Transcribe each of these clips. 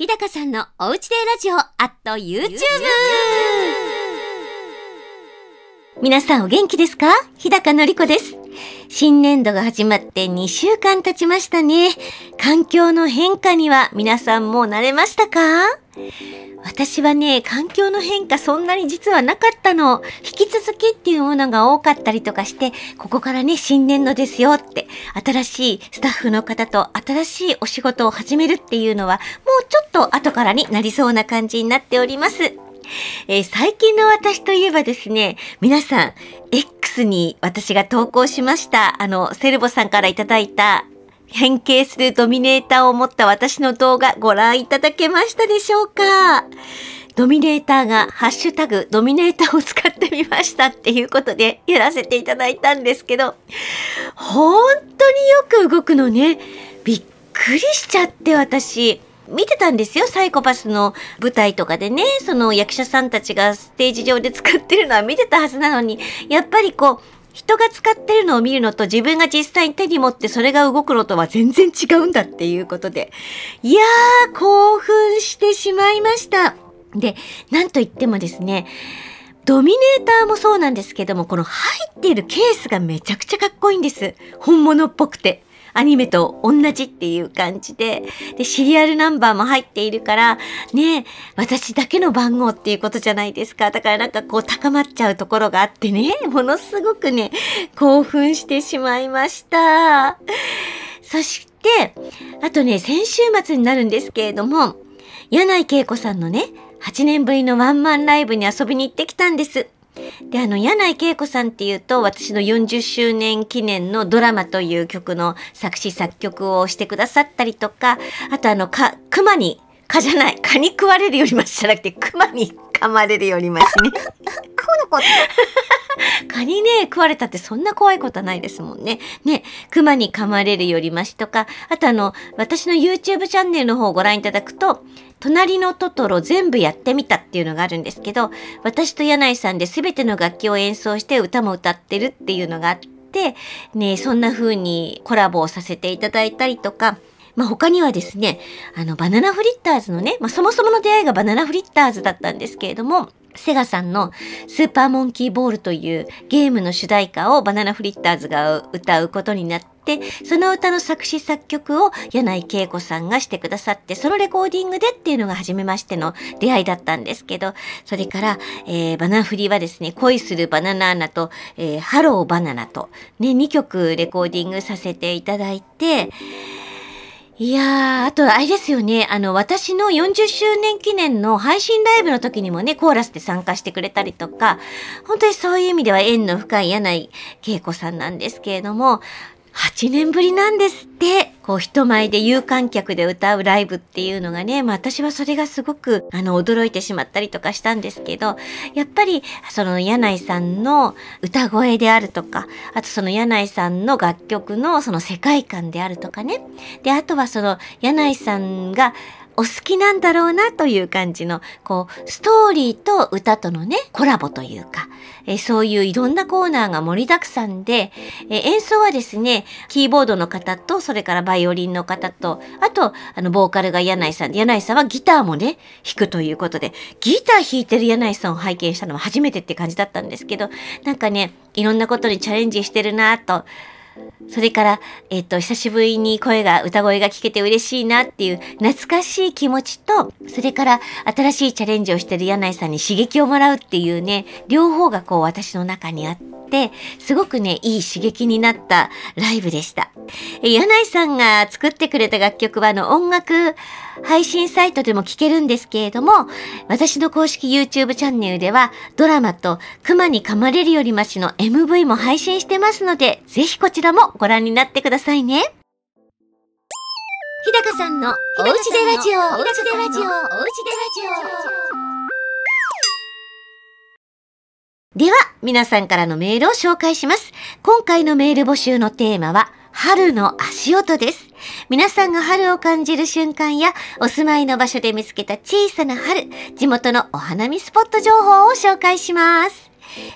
日高さんのおうちでラジオ at YouTube! 皆さんお元気ですか日高のりこです。新年度が始まって2週間経ちましたね。環境の変化には皆さんもう慣れましたか私はね、環境の変化そんなに実はなかったの。引き続きっていうものが多かったりとかして、ここからね、新年度ですよって、新しいスタッフの方と新しいお仕事を始めるっていうのは、もうちょっと後からになりそうな感じになっております。えー、最近の私といえばですね、皆さん、X に私が投稿しました、あの、セルボさんからいただいた変形するドミネーターを持った私の動画ご覧いただけましたでしょうかドミネーターがハッシュタグドミネーターを使ってみましたっていうことでやらせていただいたんですけど、本当によく動くのね。びっくりしちゃって私。見てたんですよ、サイコパスの舞台とかでね、その役者さんたちがステージ上で使ってるのは見てたはずなのに、やっぱりこう、人が使ってるのを見るのと自分が実際に手に持ってそれが動くのとは全然違うんだっていうことで。いやー、興奮してしまいました。で、なんといってもですね、ドミネーターもそうなんですけども、この入っているケースがめちゃくちゃかっこいいんです。本物っぽくて。アニメと同じっていう感じで、で、シリアルナンバーも入っているから、ね、私だけの番号っていうことじゃないですか。だからなんかこう高まっちゃうところがあってね、ものすごくね、興奮してしまいました。そして、あとね、先週末になるんですけれども、柳井恵子さんのね、8年ぶりのワンマンライブに遊びに行ってきたんです。で、あの、柳井恵子さんっていうと、私の40周年記念のドラマという曲の作詞作曲をしてくださったりとか、あとあの、か、熊に、蚊じゃない、蚊に食われるよりましじゃなくて、熊に噛まれるよりましね。蚊にね、食われたってそんな怖いことはないですもんね。ね、熊に噛まれるよりましとか、あとあの、私の YouTube チャンネルの方をご覧いただくと、隣のトトロ全部やってみたっていうのがあるんですけど、私と柳井さんで全ての楽器を演奏して歌も歌ってるっていうのがあって、ね、そんな風にコラボをさせていただいたりとか、まあ、他にはですね、あの、バナナフリッターズのね、まあ、そもそもの出会いがバナナフリッターズだったんですけれども、セガさんのスーパーモンキーボールというゲームの主題歌をバナナフリッターズが歌うことになって、その歌の作詞作曲を柳井恵子さんがしてくださって、そのレコーディングでっていうのが初めましての出会いだったんですけど、それから、えー、バナナフリはですね、恋するバナナアナと、えー、ハローバナナと、ね、2曲レコーディングさせていただいて、いやー、あとあれですよね。あの、私の40周年記念の配信ライブの時にもね、コーラスで参加してくれたりとか、本当にそういう意味では縁の深い柳井恵子さんなんですけれども、8年ぶりなんですって、こう人前で有観客で歌うライブっていうのがね、まあ私はそれがすごくあの驚いてしまったりとかしたんですけど、やっぱりその柳井さんの歌声であるとか、あとその柳井さんの楽曲のその世界観であるとかね、で、あとはその柳井さんがお好きなんだろうなという感じの、こう、ストーリーと歌とのね、コラボというか、えそういういろんなコーナーが盛りだくさんで、え演奏はですね、キーボードの方と、それからバイオリンの方と、あと、あの、ボーカルが柳井さん、柳井さんはギターもね、弾くということで、ギター弾いてる柳井さんを拝見したのは初めてって感じだったんですけど、なんかね、いろんなことにチャレンジしてるなと、それから、えっと、久しぶりに声が、歌声が聞けて嬉しいなっていう懐かしい気持ちと、それから新しいチャレンジをしてる柳井さんに刺激をもらうっていうね、両方がこう私の中にあって、て、すごくね、いい刺激になったライブでした。柳井さんが作ってくれた楽曲は、あの、音楽配信サイトでも聴けるんですけれども、私の公式 YouTube チャンネルでは、ドラマと熊に噛まれるよりマシの MV も配信してますので、ぜひこちらもご覧になってくださいね。日高さんのおうちでラジオ、おうちでラジオ、おうちでラジオ。では、皆さんからのメールを紹介します。今回のメール募集のテーマは、春の足音です。皆さんが春を感じる瞬間や、お住まいの場所で見つけた小さな春、地元のお花見スポット情報を紹介します。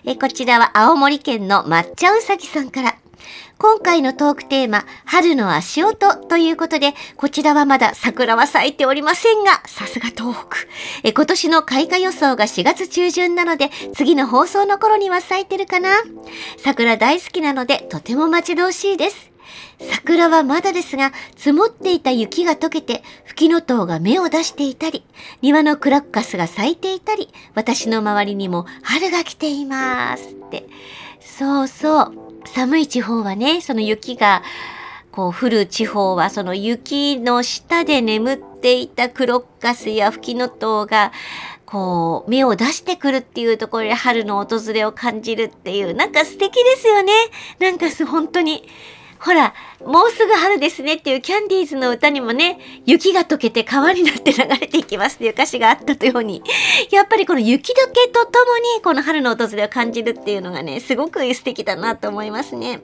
えこちらは青森県の抹茶うさぎさんから。今回のトークテーマ、春の足音ということで、こちらはまだ桜は咲いておりませんが、さすが東北。え今年の開花予想が4月中旬なので、次の放送の頃には咲いてるかな桜大好きなので、とても待ち遠しいです。桜はまだですが、積もっていた雪が溶けて、吹きの塔が芽を出していたり、庭のクラッカスが咲いていたり、私の周りにも春が来ています。って。そうそう。寒い地方はね、その雪がこう降る地方はその雪の下で眠っていたクロッカスやフキノトウがこう芽を出してくるっていうところで春の訪れを感じるっていうなんか素敵ですよね。なんか本当に。ほら、もうすぐ春ですねっていうキャンディーズの歌にもね、雪が溶けて川になって流れていきますっていう歌詞があったというように、やっぱりこの雪解けとともに、この春の訪れを感じるっていうのがね、すごく素敵だなと思いますね。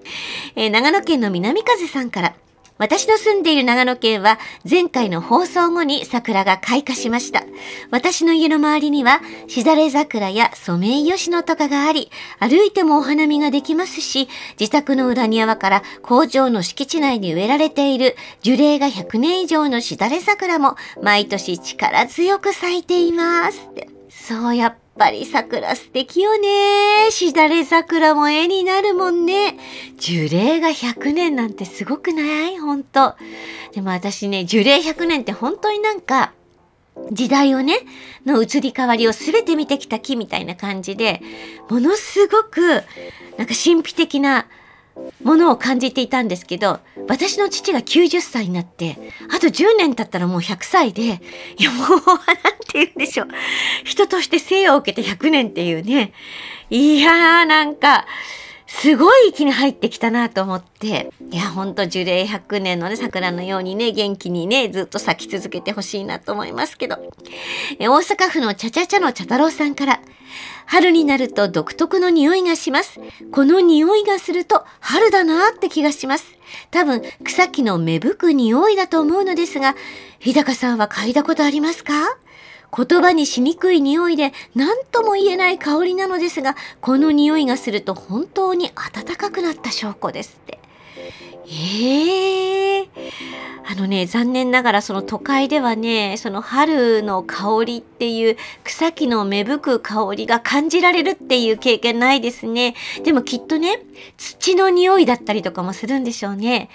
えー、長野県の南風さんから、私の住んでいる長野県は前回の放送後に桜が開花しました。私の家の周りにはしだれ桜やソメイヨシノとかがあり、歩いてもお花見ができますし、自宅の裏庭から工場の敷地内に植えられている樹齢が100年以上のしだれ桜も毎年力強く咲いています。そう、やっぱり桜素敵よね。しだれ桜も絵になるもんね。樹齢が100年なんてすごくない本当でも私ね、樹齢100年って本当になんか、時代をね、の移り変わりを全て見てきた木みたいな感じで、ものすごく、なんか神秘的なものを感じていたんですけど私の父が90歳になってあと10年経ったらもう100歳でいやもう何て言うんでしょう人として生を受けて100年っていうねいやーなんかすごい息に入ってきたなと思って、いや、ほんと樹齢100年のね、桜のようにね、元気にね、ずっと咲き続けてほしいなと思いますけど、え大阪府のちゃちゃちゃの茶太郎さんから、春になると独特の匂いがします。この匂いがすると春だなって気がします。多分草木の芽吹く匂いだと思うのですが、日高さんは嗅いだことありますか言葉にしにくい匂いで何とも言えない香りなのですがこの匂いがすると本当に暖かくなった証拠ですってええあのね残念ながらその都会ではねその春の香りっていう草木の芽吹く香りが感じられるっていう経験ないですねでもきっとね土の匂いだったりとかもするんでしょうね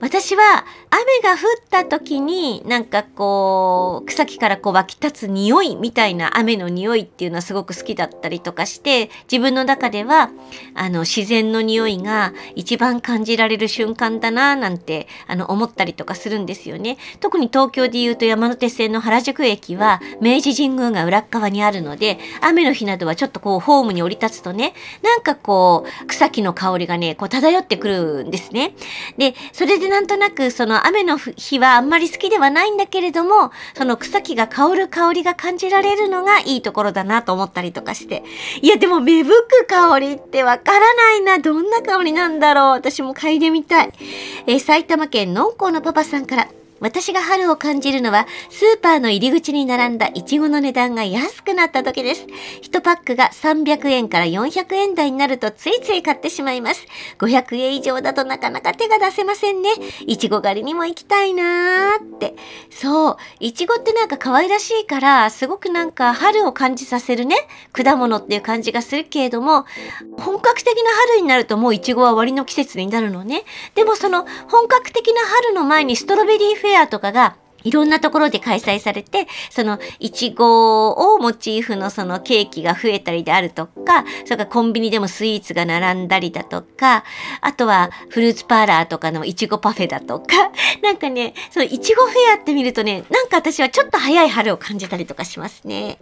私は雨が降った時になんかこう草木からこう湧き立つ匂いみたいな雨の匂いっていうのはすごく好きだったりとかして自分の中ではあの自然の匂いが一番感じられる瞬間間だななんてあの思ったりとかするんですよね。特に東京でいうと山手線の原宿駅は明治神宮が裏側にあるので雨の日などはちょっとこうホームに降り立つとねなんかこう草木の香りがねこう漂ってくるんですね。でそれでなんとなくその雨の日はあんまり好きではないんだけれどもその草木が香る香りが感じられるのがいいところだなと思ったりとかしていやでも芽吹く香りってわからないなどんな香りなんだろう私も嗅いでみたいえー、埼玉県のんこうのパパさんから私が春を感じるのは、スーパーの入り口に並んだイチゴの値段が安くなった時です。1パックが300円から400円台になるとついつい買ってしまいます。500円以上だとなかなか手が出せませんね。いちご狩りにも行きたいなーって。そう、いちごってなんか可愛らしいから、すごくなんか春を感じさせるね、果物っていう感じがするけれども、本格的な春になるともういちごは終わりの季節になるのね。でもその本格的な春の前にストロベリーフェェアとかがいろんなところで開催されて、その、いちごをモチーフのそのケーキが増えたりであるとか、それからコンビニでもスイーツが並んだりだとか、あとはフルーツパーラーとかのいちごパフェだとか、なんかね、そのいちごフェアって見るとね、なんか私はちょっと早い春を感じたりとかしますね。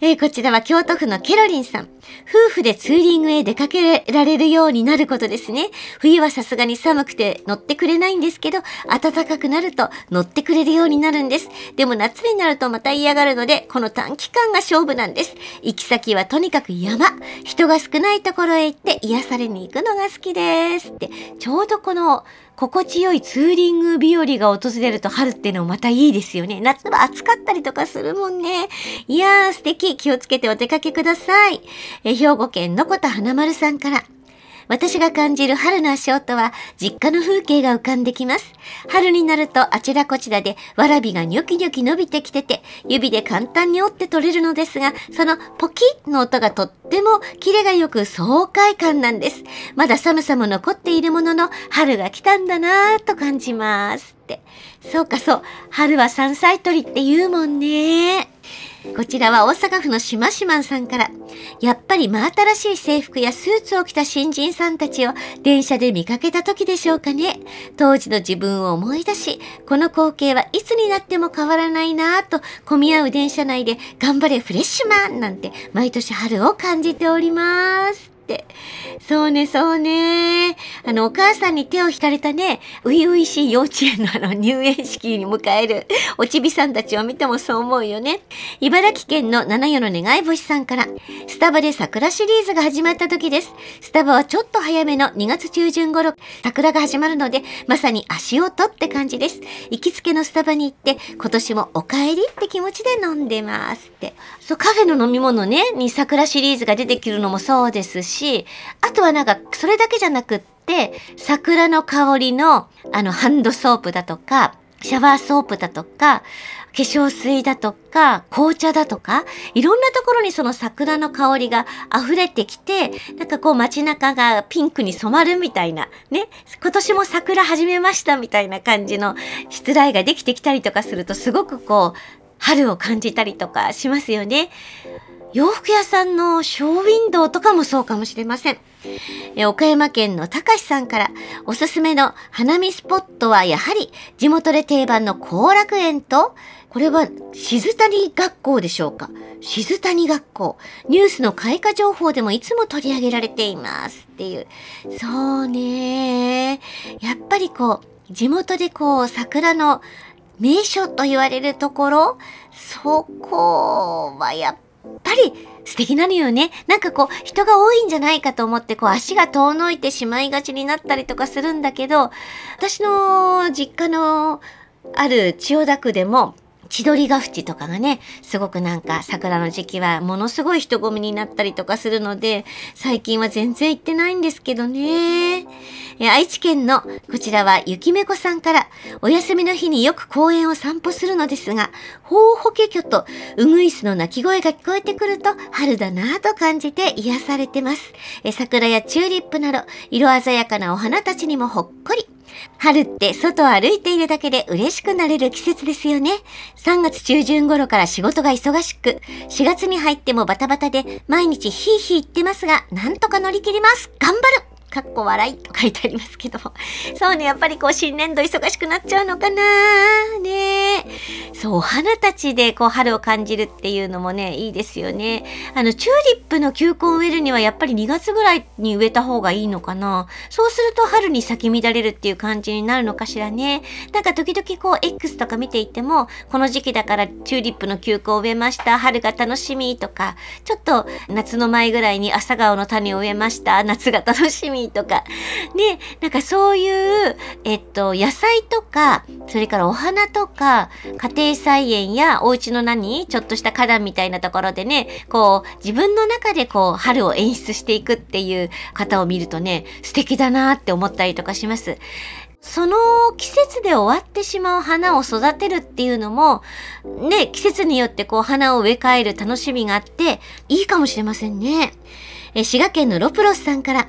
えー、こちらは京都府のケロリンさん。夫婦でツーリングへ出かけられるようになることですね。冬はさすがに寒くて乗ってくれないんですけど、暖かくなると乗ってくれるようになるんです。でも夏になるとまた嫌がるので、この短期間が勝負なんです。行き先はとにかく山。人が少ないところへ行って癒されに行くのが好きです。って、ちょうどこの、心地よいツーリング日和が訪れると春ってのもまたいいですよね。夏は暑かったりとかするもんね。いやー素敵。気をつけてお出かけください。え兵庫県のこた花丸さんから。私が感じる春の足音は実家の風景が浮かんできます。春になるとあちらこちらでわらびがニョキニョキ伸びてきてて、指で簡単に折って取れるのですが、そのポキッの音がとってもキレがよく爽快感なんです。まだ寒さも残っているものの、春が来たんだなぁと感じますって。そうかそう、春は山菜採りって言うもんねこちらは大阪府のしましまんさんから、やっぱり真新しい制服やスーツを着た新人さんたちを電車で見かけた時でしょうかね。当時の自分を思い出し、この光景はいつになっても変わらないなぁと、混み合う電車内で頑張れフレッシュマンなんて毎年春を感じております。。そうね、そうね。あの、お母さんに手を引かれたね、初々しい幼稚園のあの、入園式に迎える、おちびさんたちを見てもそう思うよね。茨城県の七夜の願い星さんから、スタバで桜シリーズが始まった時です。スタバはちょっと早めの2月中旬頃、桜が始まるので、まさに足音って感じです。行きつけのスタバに行って、今年もお帰りって気持ちで飲んでますって。そう、カフェの飲み物ね、に桜シリーズが出てくるのもそうですし、し、あとはなんか、それだけじゃなくって、桜の香りの、あの、ハンドソープだとか、シャワーソープだとか、化粧水だとか、紅茶だとか、いろんなところにその桜の香りが溢れてきて、なんかこう街中がピンクに染まるみたいな、ね、今年も桜始めましたみたいな感じの出題ができてきたりとかすると、すごくこう、春を感じたりとかしますよね。洋服屋さんのショーウィンドウとかもそうかもしれません。え岡山県のたかしさんからおすすめの花見スポットはやはり地元で定番の後楽園とこれは静谷学校でしょうか静谷学校。ニュースの開花情報でもいつも取り上げられていますっていう。そうねやっぱりこう、地元でこう、桜の名所と言われるところ、そこはやっぱぱり素敵なのよね。なんかこう人が多いんじゃないかと思ってこう足が遠のいてしまいがちになったりとかするんだけど、私の実家のある千代田区でも千鳥ヶ淵とかがね、すごくなんか桜の時期はものすごい人混みになったりとかするので、最近は全然行ってないんですけどね。愛知県のこちらは雪猫めこさんから、お休みの日によく公園を散歩するのですが、ほうほけきょとうぐいすの鳴き声が聞こえてくると春だなぁと感じて癒されてます。桜やチューリップなど色鮮やかなお花たちにもほっこり。春って外を歩いているだけで嬉しくなれる季節ですよね。3月中旬頃から仕事が忙しく、4月に入ってもバタバタで毎日ヒーヒー言ってますが、なんとか乗り切ります。頑張るかっこ笑いと書いてありますけど そうね、やっぱりこう新年度忙しくなっちゃうのかなねそう、お花たちでこう春を感じるっていうのもね、いいですよね。あの、チューリップの球根を植えるにはやっぱり2月ぐらいに植えた方がいいのかなそうすると春に咲き乱れるっていう感じになるのかしらね。なんか時々こう X とか見ていても、この時期だからチューリップの球根を植えました、春が楽しみとか、ちょっと夏の前ぐらいに朝顔の種を植えました、夏が楽しみとか。ね、なんかそういう、えっと、野菜とか、それからお花とか、家庭菜園やお家の何ちょっとした花壇みたいなところでね、こう、自分の中でこう、春を演出していくっていう方を見るとね、素敵だなって思ったりとかします。その季節で終わってしまう花を育てるっていうのも、ね、季節によってこう花を植え替える楽しみがあって、いいかもしれませんね。え滋賀県のロプロスさんから、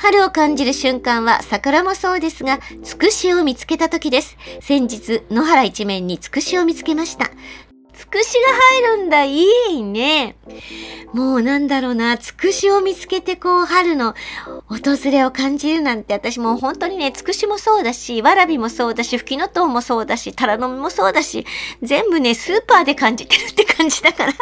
春を感じる瞬間は桜もそうですが、つくしを見つけた時です。先日、野原一面につくしを見つけました。つくしが入るんだ、いいね。もうなんだろうな、つくしを見つけてこう春の訪れを感じるなんて私もう本当にね、つくしもそうだし、わらびもそうだし、ふきのとうもそうだし、たらのみもそうだし、全部ね、スーパーで感じてるって感じだから。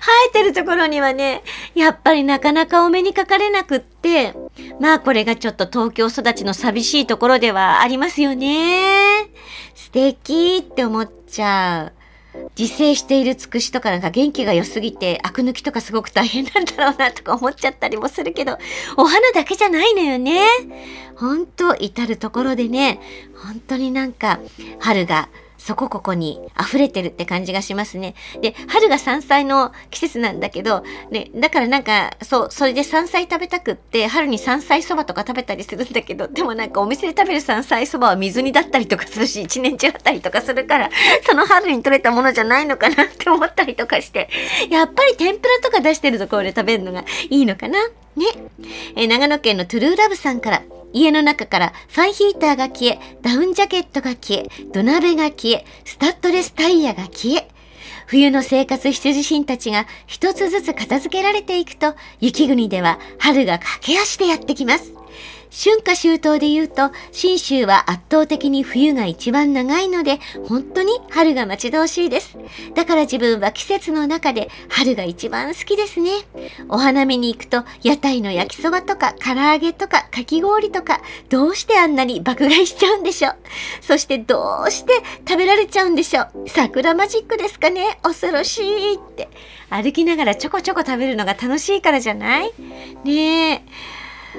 生えてるところにはね、やっぱりなかなかお目にかかれなくって、まあこれがちょっと東京育ちの寂しいところではありますよね。素敵って思っちゃう。自生しているつくしとかなんか元気が良すぎて、アク抜きとかすごく大変なんだろうなとか思っちゃったりもするけど、お花だけじゃないのよね。ほんと、至るところでね、本当になんか、春がそこここに溢れてるって感じがしますね。で、春が山菜の季節なんだけど、ね、だからなんか、そう、それで山菜食べたくって、春に山菜そばとか食べたりするんだけど、でもなんかお店で食べる山菜そばは水煮だったりとかするし、一年中あったりとかするから、その春に取れたものじゃないのかなって思ったりとかして、やっぱり天ぷらとか出してるところで食べるのがいいのかな。ね。え長野県のトゥルーラブさんから、家の中からファンヒーターが消え、ダウンジャケットが消え、土鍋が消え、スタッドレスタイヤが消え、冬の生活必需品たちが一つずつ片付けられていくと、雪国では春が駆け足でやってきます。春夏秋冬で言うと、信州は圧倒的に冬が一番長いので、本当に春が待ち遠しいです。だから自分は季節の中で春が一番好きですね。お花見に行くと、屋台の焼きそばとか、唐揚げとか、かき氷とか、どうしてあんなに爆買いしちゃうんでしょう。そしてどうして食べられちゃうんでしょう。桜マジックですかね恐ろしいって。歩きながらちょこちょこ食べるのが楽しいからじゃないねえ。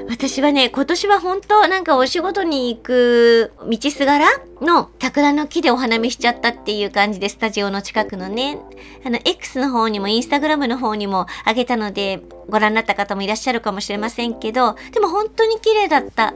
私はね、今年は本当なんかお仕事に行く道すがらの桜の木でお花見しちゃったっていう感じで、スタジオの近くのね、あの、X の方にもインスタグラムの方にもあげたので、ご覧になった方もいらっしゃるかもしれませんけど、でも本当に綺麗だった。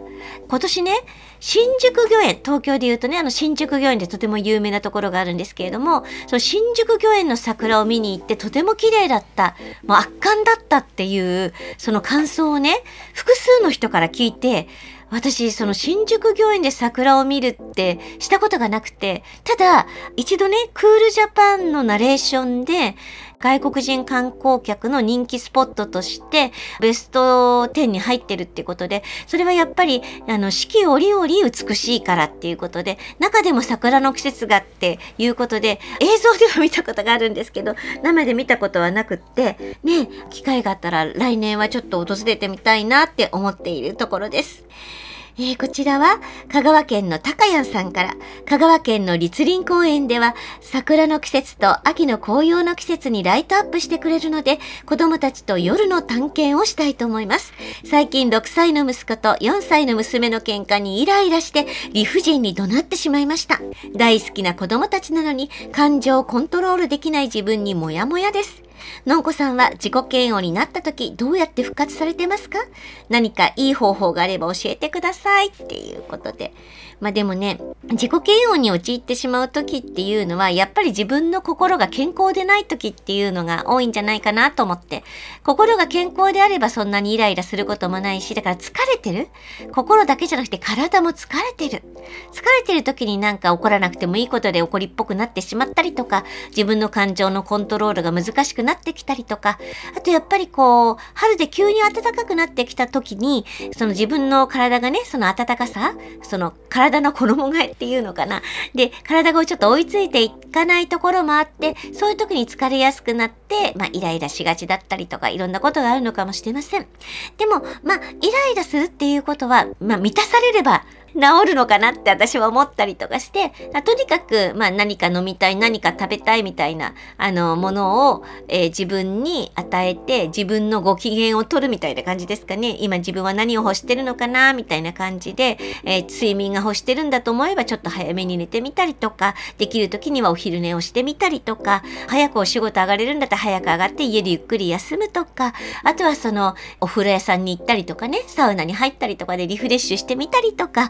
今年ね、新宿御苑、東京で言うとね、あの新宿御苑でとても有名なところがあるんですけれども、その新宿御苑の桜を見に行ってとても綺麗だった。もう圧巻だったっていう、その感想をね、複数の人から聞いて、私、その新宿御苑で桜を見るってしたことがなくて、ただ、一度ね、クールジャパンのナレーションで、外国人観光客の人気スポットとしてベスト10に入ってるってことで、それはやっぱりあの四季折々美しいからっていうことで、中でも桜の季節がっていうことで、映像では見たことがあるんですけど、生で見たことはなくって、ね、機会があったら来年はちょっと訪れてみたいなって思っているところです。えー、こちらは香川県の高谷さんから香川県の立林公園では桜の季節と秋の紅葉の季節にライトアップしてくれるので子供たちと夜の探検をしたいと思います最近6歳の息子と4歳の娘の喧嘩にイライラして理不尽に怒鳴ってしまいました大好きな子供たちなのに感情をコントロールできない自分にモヤモヤですのんこさんは自己嫌悪になった時どうやって復活されてますか何かいい方法があれば教えてくださいっていうことで。まあでもね、自己嫌悪に陥ってしまう時っていうのは、やっぱり自分の心が健康でない時っていうのが多いんじゃないかなと思って、心が健康であればそんなにイライラすることもないし、だから疲れてる心だけじゃなくて体も疲れてる。疲れてる時になんか怒らなくてもいいことで怒りっぽくなってしまったりとか、自分の感情のコントロールが難しくななってきたりとか、あとやっぱりこう、春で急に暖かくなってきた時に、その自分の体がね、その暖かさ、その体の衣替えっていうのかな。で、体がちょっと追いついていかないところもあって、そういう時に疲れやすくなって、まあイライラしがちだったりとか、いろんなことがあるのかもしれません。でも、まあ、イライラするっていうことは、まあ満たされれば、治るのかなって私は思ったりとかして、とにかく、まあ、何か飲みたい、何か食べたいみたいな、あの、ものを、えー、自分に与えて、自分のご機嫌を取るみたいな感じですかね。今自分は何を欲してるのかな、みたいな感じで、えー、睡眠が欲してるんだと思えば、ちょっと早めに寝てみたりとか、できる時にはお昼寝をしてみたりとか、早くお仕事上がれるんだったら早く上がって家でゆっくり休むとか、あとはその、お風呂屋さんに行ったりとかね、サウナに入ったりとかでリフレッシュしてみたりとか、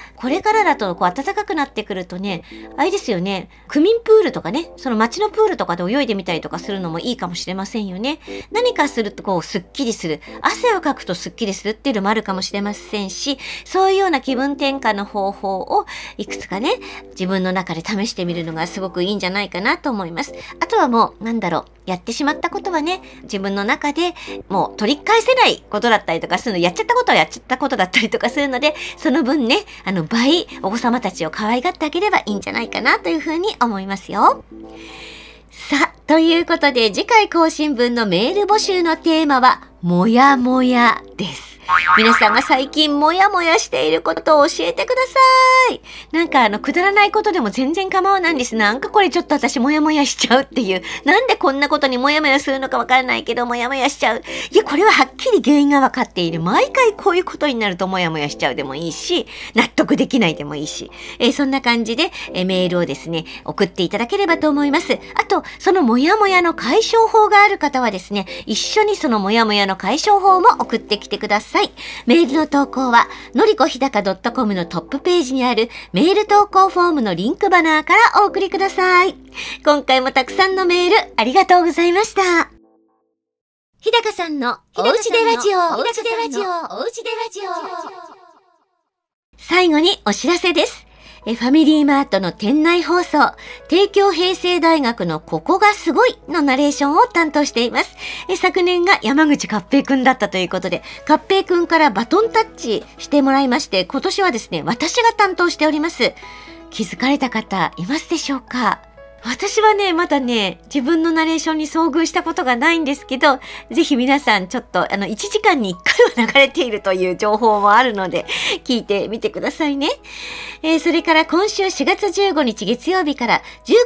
これからだとこう暖かくなってくるとね、あれですよね、区民プールとかね、その街のプールとかで泳いでみたりとかするのもいいかもしれませんよね。何かするとこう、すっきりする。汗をかくとすっきりするっていうのもあるかもしれませんし、そういうような気分転換の方法をいくつかね、自分の中で試してみるのがすごくいいんじゃないかなと思います。あとはもう、なんだろう、やってしまったことはね、自分の中でもう取り返せないことだったりとかするの、やっちゃったことはやっちゃったことだったりとかするので、その分ね、あの、倍お子様たちを可愛がってあげればいいんじゃないかなというふうに思いますよ。さあ、ということで次回更新分のメール募集のテーマは、もやもやです。皆さんが最近モヤモヤしていることを教えてください。なんかあの、くだらないことでも全然構わないんです。なんかこれちょっと私モヤモヤしちゃうっていう。なんでこんなことにモヤモヤするのかわからないけど、モヤモヤしちゃう。いや、これははっきり原因がわかっている。毎回こういうことになるとモヤモヤしちゃうでもいいし、納得できないでもいいし。えー、そんな感じで、えー、メールをですね、送っていただければと思います。あと、そのモヤモヤの解消法がある方はですね、一緒にそのモヤモヤの解消法も送ってきてください。さい。メールの投稿は、のりこひだか .com のトップページにあるメール投稿フォームのリンクバナーからお送りください。今回もたくさんのメールありがとうございました。日高さんのおうちでラジオ、おうでラジオ、おうちでラジオ。最後にお知らせです。えファミリーマートの店内放送、帝京平成大学のここがすごいのナレーションを担当しています。え昨年が山口ペイくんだったということで、ペイくんからバトンタッチしてもらいまして、今年はですね、私が担当しております。気づかれた方いますでしょうか私はね、まだね、自分のナレーションに遭遇したことがないんですけど、ぜひ皆さんちょっと、あの、1時間に1回は流れているという情報もあるので、聞いてみてくださいね。えー、それから今週4月15日月曜日から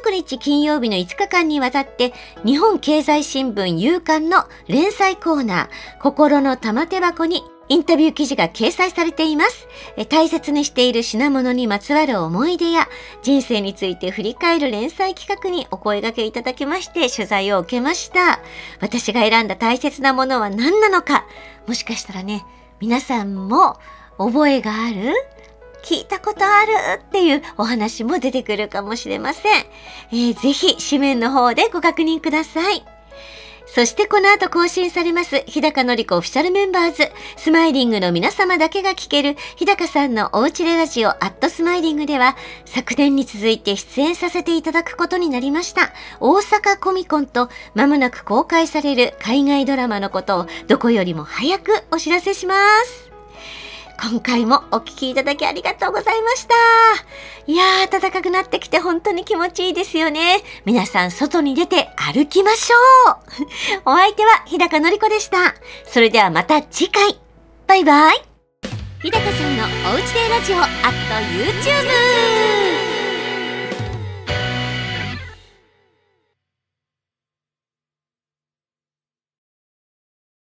19日金曜日の5日間にわたって、日本経済新聞夕刊の連載コーナー、心の玉手箱にインタビュー記事が掲載されています。大切にしている品物にまつわる思い出や人生について振り返る連載企画にお声掛けいただきまして取材を受けました。私が選んだ大切なものは何なのかもしかしたらね、皆さんも覚えがある聞いたことあるっていうお話も出てくるかもしれません。えー、ぜひ、紙面の方でご確認ください。そしてこの後更新されます、日高のり子オフィシャルメンバーズ、スマイリングの皆様だけが聞ける、日高さんのおうちでラジオアットスマイリングでは、昨年に続いて出演させていただくことになりました、大阪コミコンと、まもなく公開される海外ドラマのことを、どこよりも早くお知らせします。今回もお聴きいただきありがとうございました。いやー、暖かくなってきて本当に気持ちいいですよね。皆さん外に出て歩きましょう お相手は日高のりこでした。それではまた次回バイバイ日高さんのおうちでラジオ、あと YouTube!